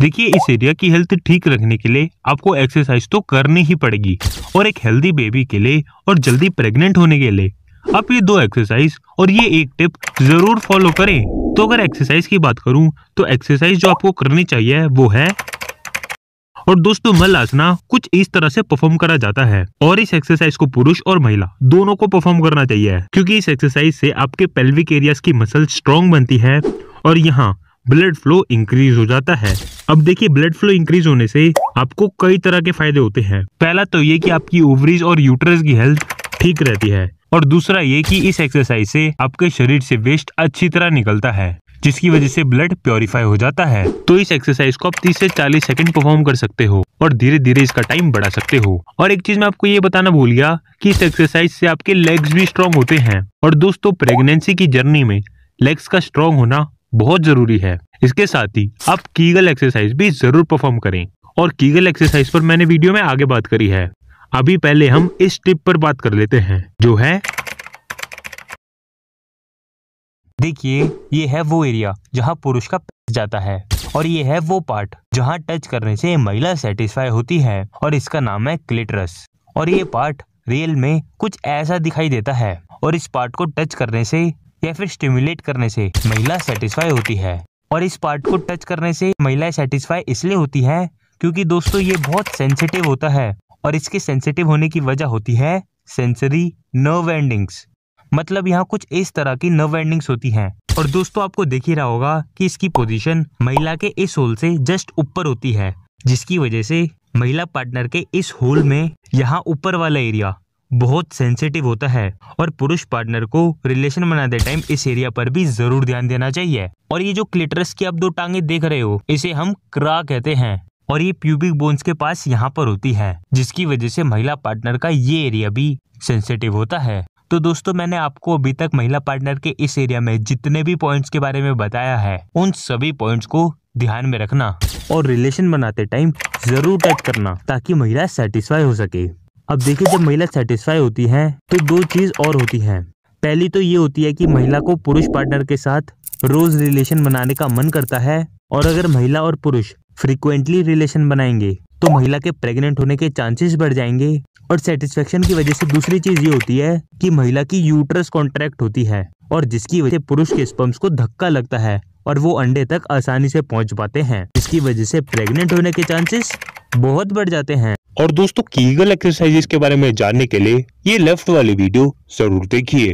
देखिए इस एरिया की हेल्थ ठीक रखने के लिए आपको एक्सरसाइज तो करनी ही पड़ेगी और एक हेल्दी बेबी के लिए और जल्दी प्रेग्नेंट होने के लिए आप ये दो एक्सरसाइज और ये एक टिप जरूर फॉलो करें तो अगर एक्सरसाइज की बात करूं तो एक्सरसाइज जो आपको करनी चाहिए वो है और दोस्तों मल आसना कुछ इस तरह से परफॉर्म करा जाता है और इस एक्सरसाइज को पुरुष और महिला दोनों को परफॉर्म करना चाहिए क्योंकि इस एक्सरसाइज से आपके पेल्विक एरियाज की मसल स्ट्रॉन्ग बनती है और यहाँ ब्लड फ्लो इंक्रीज हो जाता है अब देखिए ब्लड फ्लो इंक्रीज होने से आपको कई तरह के फायदे होते हैं पहला तो ये कि आपकी ओवरीज और यूटरस की हेल्थ ठीक रहती है और दूसरा ये कि इस एक्सरसाइज से आपके शरीर से वेस्ट अच्छी तरह निकलता है जिसकी वजह से ब्लड प्योरीफाई हो जाता है तो इस एक्सरसाइज को आप 30 से 40 सेकंड परफॉर्म कर सकते हो और धीरे धीरे इसका टाइम बढ़ा सकते हो और एक चीज मैं आपको ये बताना भूल गया कि इस एक्सरसाइज से आपके लेग्स भी स्ट्रांग होते हैं और दोस्तों प्रेगनेंसी की जर्नी में लेग्स का स्ट्रांग होना बहुत जरूरी है इसके साथ ही आप कीगल एक्सरसाइज भी जरूर परफॉर्म करें और कीगल एक्सरसाइज पर मैंने वीडियो में आगे बात करी है अभी पहले हम इस टिप पर बात कर लेते हैं जो है देखिए ये है वो एरिया जहाँ पुरुष का जाता है और ये है वो पार्ट जहाँ टच करने से महिला सेटिस्फाई होती है और इसका नाम है क्लिटरस और ये पार्ट रियल में कुछ ऐसा दिखाई देता है और इस पार्ट को टच करने से या फिर स्टिमुलेट करने से महिला सेटिस्फाई होती है और इस पार्ट को टच करने से महिलाएं सेटिस्फाई इसलिए होती है क्योंकि दोस्तों ये बहुत सेंसिटिव होता है और इसके सेंसिटिव होने की वजह होती है सेंसरी नर्व एंडिंग्स मतलब यहाँ कुछ इस तरह की नर्व एंडिंग्स होती हैं और दोस्तों आपको देख ही रहा होगा कि इसकी पोजीशन महिला के इस होल से जस्ट ऊपर होती है जिसकी वजह से महिला पार्टनर के इस होल में यहाँ ऊपर वाला एरिया बहुत सेंसिटिव होता है और पुरुष पार्टनर को रिलेशन बनाते टाइम इस एरिया पर भी जरूर ध्यान देना चाहिए और ये जो क्लिटरस की आप दो टांगे देख रहे हो इसे हम क्रा कहते हैं और ये प्यूबिक बोन्स के पास यहाँ पर होती है जिसकी वजह से महिला पार्टनर का ये एरिया भी सेंसिटिव होता है तो दोस्तों मैंने आपको अभी तक महिला पार्टनर के इस एरिया में जितने भी पॉइंट्स के बारे में बताया है उन सभी पॉइंट्स को ध्यान में रखना और रिलेशन बनाते टाइम जरूर टच करना ताकि महिला सेटिस्फाई हो सके अब देखिए जब महिला सेटिस्फाई होती है तो दो चीज़ और होती है पहली तो ये होती है कि महिला को पुरुष पार्टनर के साथ रोज रिलेशन बनाने का मन करता है और अगर महिला और पुरुष फ्रिक्वेंटली रिलेशन बनाएंगे तो महिला के प्रेग्नेंट होने के चांसेस बढ़ जाएंगे और सेटिस्फेक्शन की वजह से दूसरी चीज ये होती है कि महिला की यूट्रस कॉन्ट्रैक्ट होती है और जिसकी वजह से पुरुष के स्पम्स को धक्का लगता है और वो अंडे तक आसानी से पहुंच पाते हैं जिसकी वजह से प्रेग्नेंट होने के चांसेस बहुत बढ़ जाते हैं और दोस्तों कीगल एक्सरसाइजेस के बारे में जानने के लिए ये लेफ्ट वाली वीडियो जरूर देखिए